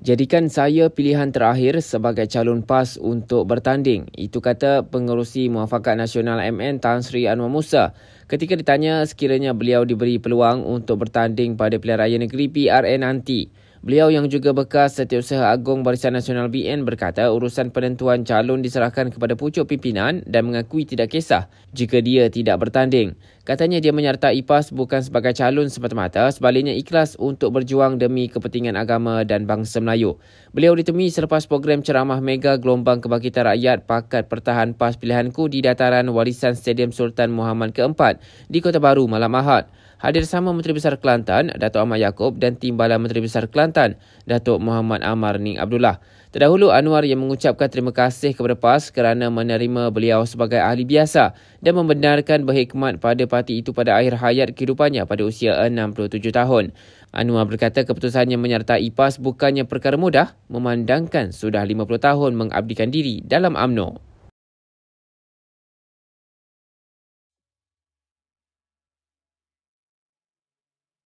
Jadikan saya pilihan terakhir sebagai calon PAS untuk bertanding. Itu kata pengerusi Muafakat Nasional MN Tan Sri Anwar Musa ketika ditanya sekiranya beliau diberi peluang untuk bertanding pada pilihan raya negeri PRN nanti. Beliau yang juga bekas Setiausaha Agong Barisan Nasional BN berkata urusan penentuan calon diserahkan kepada pucuk pimpinan dan mengakui tidak kisah jika dia tidak bertanding. Katanya dia menyertai PAS bukan sebagai calon semata-mata sebaliknya ikhlas untuk berjuang demi kepentingan agama dan bangsa Melayu. Beliau ditemui selepas program ceramah mega gelombang kebangkitan rakyat pakat pertahan PAS pilihanku di dataran warisan Stadium Sultan Muhammad keempat di Kota Baru malam Ahad hadir sama Menteri Besar Kelantan, Datuk Ahmad Yaakob dan Timbalan Menteri Besar Kelantan, Datuk Muhammad Amar Ning Abdullah. Terdahulu, Anwar yang mengucapkan terima kasih kepada PAS kerana menerima beliau sebagai ahli biasa dan membenarkan berhikmat pada parti itu pada akhir hayat kehidupannya pada usia 67 tahun. Anwar berkata keputusannya menyertai PAS bukannya perkara mudah memandangkan sudah 50 tahun mengabdikan diri dalam AMNO.